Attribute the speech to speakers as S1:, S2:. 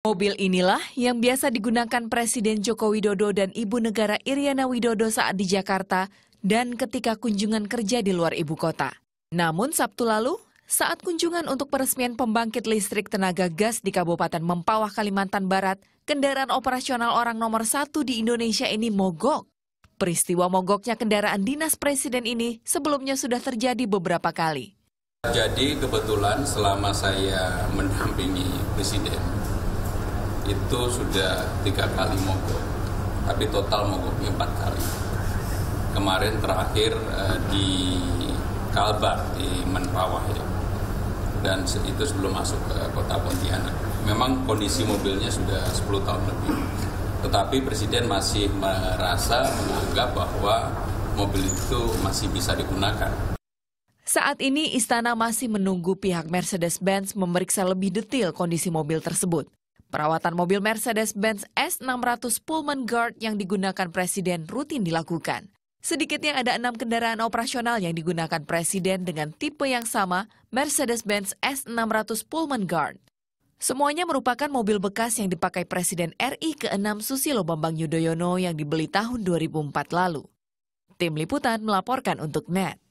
S1: Mobil inilah yang biasa digunakan Presiden Joko Widodo dan Ibu Negara Iriana Widodo saat di Jakarta dan ketika kunjungan kerja di luar ibu kota. Namun Sabtu lalu, saat kunjungan untuk peresmian pembangkit listrik tenaga gas di Kabupaten Mempawah, Kalimantan Barat, kendaraan operasional orang nomor satu di Indonesia ini mogok. Peristiwa mogoknya kendaraan dinas presiden ini sebelumnya sudah terjadi beberapa kali.
S2: Jadi kebetulan selama saya mendampingi presiden, itu sudah tiga kali mogok, tapi total mogoknya empat kali. Kemarin terakhir eh, di Kalbar di Menrawah ya, dan itu sebelum masuk ke kota Pontianak. Memang kondisi mobilnya sudah 10 tahun lebih, tetapi Presiden masih merasa menganggap bahwa mobil itu masih bisa digunakan.
S1: Saat ini istana masih menunggu pihak Mercedes-Benz memeriksa lebih detail kondisi mobil tersebut. Perawatan mobil Mercedes-Benz S600 Pullman Guard yang digunakan Presiden rutin dilakukan. Sedikitnya ada enam kendaraan operasional yang digunakan Presiden dengan tipe yang sama, Mercedes-Benz S600 Pullman Guard. Semuanya merupakan mobil bekas yang dipakai Presiden RI ke-6 Susilo Bambang Yudhoyono yang dibeli tahun 2004 lalu. Tim Liputan melaporkan untuk NET.